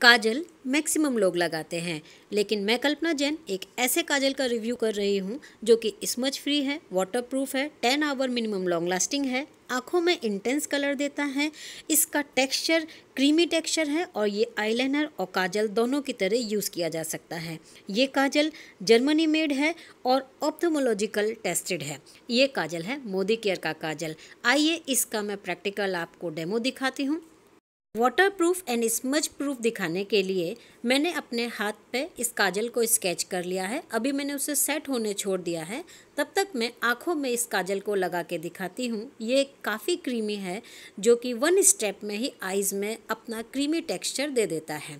काजल maximum लोग लगाते हैं लेकिन मैं कल्पना जैन एक ऐसे काजल का रिव्यू कर रही हूँ जो कि स्मच फ्री है वाटर प्रूफ है ten hour minimum long lasting है आँखों में इंटेंस कलर देता है इसका टेक्सचर क्रीमी टेक्सचर है और ये आईलाइनर और काजल दोनों की तरह यूज़ किया जा सकता है ये काजल जर्मनी मेड है और ऑप्थोमोलॉजिकल टेस्टेड है ये काजल है मोदी केयर का काजल आइए इसका मैं प्रैक्टिकल आपको डेमो दिखाती हूँ waterproof and smudge proof दिखाने के लिए मैंने अपने हाथ पे इस काजल को स्केच कर लिया है अभी मैंने उसे सेट होने छोड़ दिया है तब तक मैं आँखों में इस काजल को लगा के दिखाती हूँ ये काफ़ी क्रीमी है जो कि वन स्टेप में ही आइज़ में अपना क्रीमी टेक्सचर दे देता है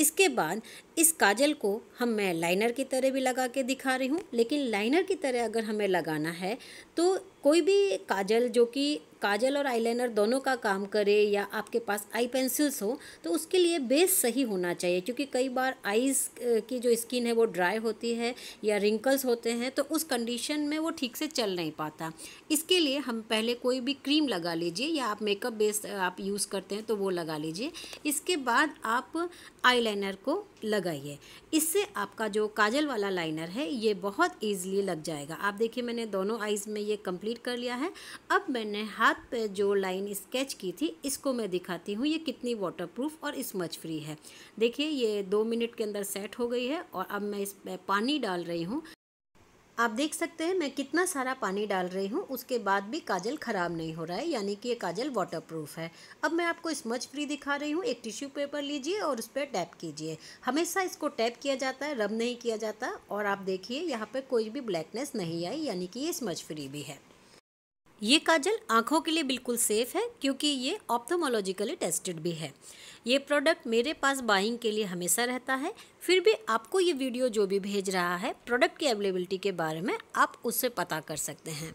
इसके बाद इस काजल को हम मैं लाइनर की तरह भी लगा के दिखा रही हूँ लेकिन लाइनर की तरह अगर हमें लगाना है तो कोई भी काजल जो कि काजल और आईलाइनर दोनों का काम करे या आपके पास आई पेंसिल्स हो तो उसके लिए बेस सही होना चाहिए क्योंकि कई बार आईज़ की जो स्किन है वो ड्राई होती है या रिंकल्स होते हैं तो उस कंडीशन में वो ठीक से चल नहीं पाता इसके लिए हम पहले कोई भी क्रीम लगा लीजिए या आप मेकअप बेस आप यूज़ करते हैं तो वो लगा लीजिए इसके बाद आप आईलाइनर को लगाइए इससे आपका जो काजल वाला लाइनर है ये बहुत ईजिली लग जाएगा आप देखिए मैंने दोनों आईज़ में ये कंप्लीट कर लिया है अब मैंने हाथ साथ पे जो लाइन स्केच की थी इसको मैं दिखाती हूँ ये कितनी वाटरप्रूफ और स्मच फ्री है देखिए ये दो मिनट के अंदर सेट हो गई है और अब मैं इस पानी डाल रही हूँ आप देख सकते हैं मैं कितना सारा पानी डाल रही हूँ उसके बाद भी काजल ख़राब नहीं हो रहा है यानी कि ये काजल वाटरप्रूफ है अब मैं आपको स्मच फ्री दिखा रही हूँ एक टिश्यू पेपर लीजिए और उस पर टैप कीजिए हमेशा इसको टैप किया जाता है रब नहीं किया जाता और आप देखिए यहाँ पर कोई भी ब्लैकनेस नहीं आई यानी कि ये स्मच फ्री भी है ये काजल आँखों के लिए बिल्कुल सेफ़ है क्योंकि ये ऑप्थोमोलॉजिकली टेस्टेड भी है ये प्रोडक्ट मेरे पास बाइंग के लिए हमेशा रहता है फिर भी आपको ये वीडियो जो भी भेज रहा है प्रोडक्ट की अवेलेबिलिटी के बारे में आप उससे पता कर सकते हैं